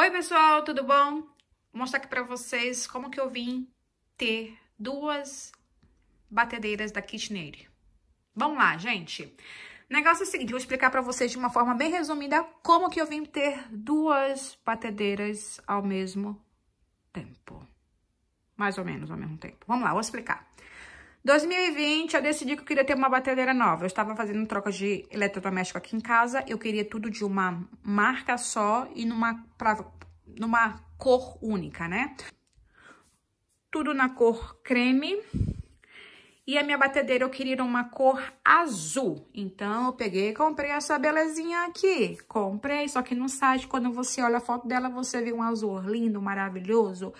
Oi, pessoal, tudo bom? Vou mostrar aqui para vocês como que eu vim ter duas batedeiras da KitchenAid. Vamos lá, gente. O negócio é o seguinte, vou explicar para vocês de uma forma bem resumida como que eu vim ter duas batedeiras ao mesmo tempo. Mais ou menos ao mesmo tempo. Vamos lá, vou explicar. 2020, eu decidi que eu queria ter uma batedeira nova. Eu estava fazendo trocas de eletrodoméstico aqui em casa. Eu queria tudo de uma marca só e numa, pra, numa cor única, né? Tudo na cor creme. E a minha batedeira eu queria uma cor azul. Então, eu peguei e comprei essa belezinha aqui. Comprei, só que no site, quando você olha a foto dela, você vê um azul lindo, maravilhoso.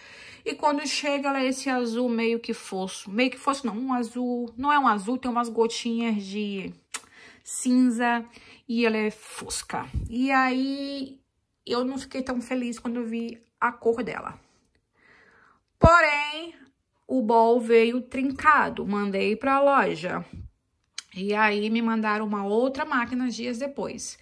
E quando chega, ela é esse azul meio que fosso. Meio que fosso, não, um azul... Não é um azul, tem umas gotinhas de cinza e ela é fosca. E aí, eu não fiquei tão feliz quando vi a cor dela. Porém, o bol veio trincado, mandei para a loja. E aí me mandaram uma outra máquina dias depois.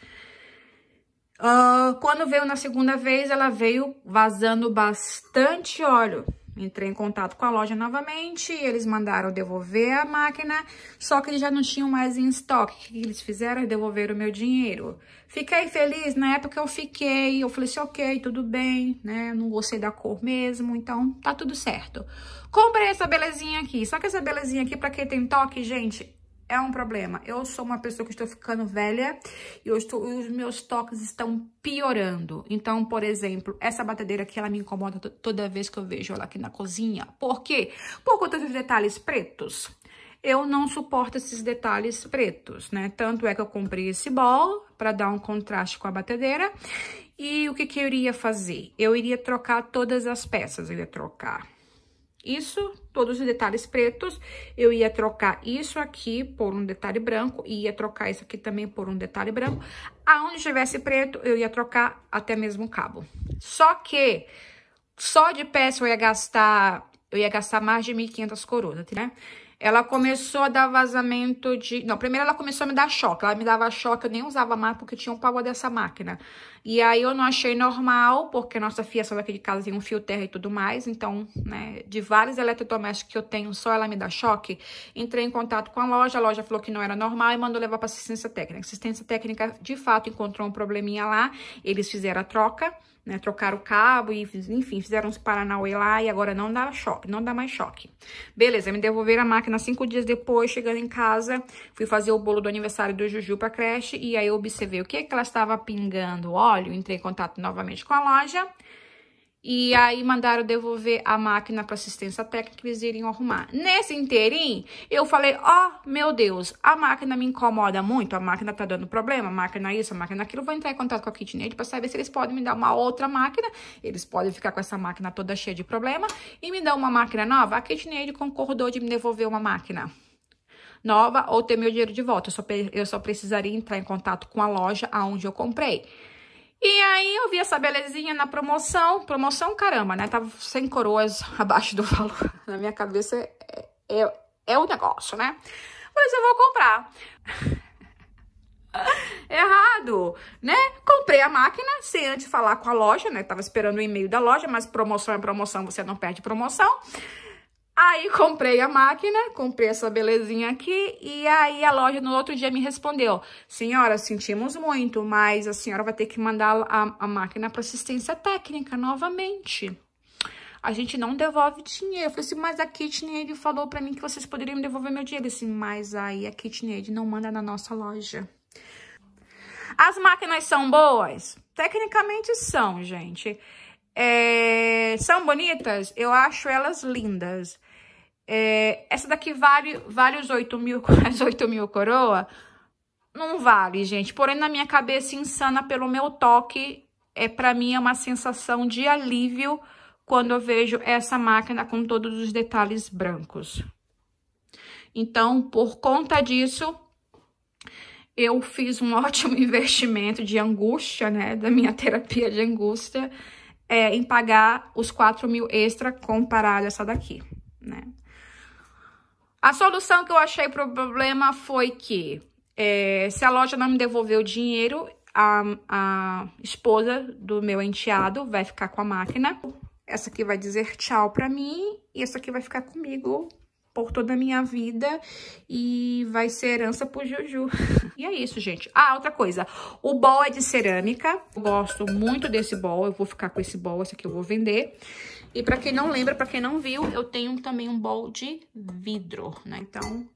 Uh, quando veio na segunda vez, ela veio vazando bastante óleo. Entrei em contato com a loja novamente, eles mandaram devolver a máquina, só que eles já não tinham mais em estoque. O que eles fizeram? Devolveram o meu dinheiro. Fiquei feliz, na época eu fiquei, eu falei assim, ok, tudo bem, né? Não gostei da cor mesmo, então tá tudo certo. Comprei essa belezinha aqui, só que essa belezinha aqui, pra quem tem toque, gente, é um problema. Eu sou uma pessoa que estou ficando velha e eu estou, os meus toques estão piorando. Então, por exemplo, essa batedeira aqui, ela me incomoda toda vez que eu vejo ela aqui na cozinha. Por quê? Por conta dos detalhes pretos. Eu não suporto esses detalhes pretos, né? Tanto é que eu comprei esse bol para dar um contraste com a batedeira. E o que, que eu iria fazer? Eu iria trocar todas as peças, eu ia trocar isso, todos os detalhes pretos, eu ia trocar isso aqui por um detalhe branco, e ia trocar isso aqui também por um detalhe branco. Aonde tivesse preto, eu ia trocar até mesmo o cabo. Só que, só de peça eu ia gastar, eu ia gastar mais de 1.500 coroas, né? ela começou a dar vazamento de... Não, primeiro ela começou a me dar choque. Ela me dava choque, eu nem usava mais porque tinha um pavor dessa máquina. E aí eu não achei normal, porque nossa fiação daqui de casa tem um fio terra e tudo mais. Então, né, de vários eletrodomésticos que eu tenho, só ela me dá choque. Entrei em contato com a loja, a loja falou que não era normal e mandou levar para assistência técnica. Assistência técnica, de fato, encontrou um probleminha lá. Eles fizeram a troca, né, trocaram o cabo e, enfim, fizeram uns paranauê lá e agora não dá choque, não dá mais choque. Beleza, me devolveram a máquina máquina cinco dias depois, chegando em casa, fui fazer o bolo do aniversário do Juju pra creche e aí eu observei o que, que ela estava pingando óleo, entrei em contato novamente com a loja, e aí mandaram devolver a máquina para assistência técnica que eles iriam arrumar. Nesse inteirinho, eu falei: "Ó, oh, meu Deus, a máquina me incomoda muito, a máquina tá dando problema, a máquina isso, a máquina aquilo. Vou entrar em contato com a KitchenAid para saber se eles podem me dar uma outra máquina. Eles podem ficar com essa máquina toda cheia de problema e me dar uma máquina nova. A KitchenAid concordou de me devolver uma máquina nova ou ter meu dinheiro de volta. Eu só, eu só precisaria entrar em contato com a loja aonde eu comprei. E aí eu vi essa belezinha na promoção, promoção caramba, né? Tava sem coroas abaixo do valor. Na minha cabeça é, é, é o negócio, né? Mas eu vou comprar. Errado, né? Comprei a máquina sem antes falar com a loja, né? Tava esperando o e-mail da loja, mas promoção é promoção, você não perde promoção. Aí comprei a máquina, comprei essa belezinha aqui e aí a loja no outro dia me respondeu: Senhora, sentimos muito, mas a senhora vai ter que mandar a, a máquina para assistência técnica novamente. A gente não devolve dinheiro. Eu falei assim, mas a KitchenAid falou para mim que vocês poderiam devolver meu dinheiro. Eu disse, assim, mas aí a KitchenAid não manda na nossa loja. As máquinas são boas? Tecnicamente são, gente. É, são bonitas? Eu acho elas lindas. É, essa daqui vale, vale os 8 mil, quase 8 mil coroa? Não vale, gente. Porém, na minha cabeça insana, pelo meu toque, é para mim é uma sensação de alívio quando eu vejo essa máquina com todos os detalhes brancos. Então, por conta disso, eu fiz um ótimo investimento de angústia, né? Da minha terapia de angústia, é, em pagar os 4 mil extra comparado a essa daqui. A solução que eu achei para o problema foi que é, se a loja não me devolver o dinheiro, a, a esposa do meu enteado vai ficar com a máquina. Essa aqui vai dizer tchau para mim e essa aqui vai ficar comigo por toda a minha vida e vai ser herança pro Juju. e é isso, gente. Ah, outra coisa. O bol é de cerâmica. Eu gosto muito desse bol. Eu vou ficar com esse bol. Esse aqui eu vou vender. E para quem não lembra, para quem não viu, eu tenho também um bol de vidro, né? Então,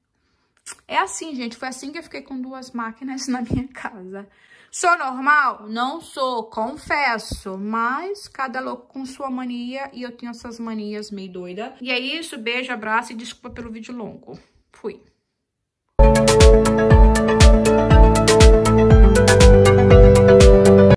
é assim, gente. Foi assim que eu fiquei com duas máquinas na minha casa. Sou normal? Não sou, confesso. Mas cada louco com sua mania e eu tenho essas manias meio doida. E é isso, beijo, abraço e desculpa pelo vídeo longo. Fui.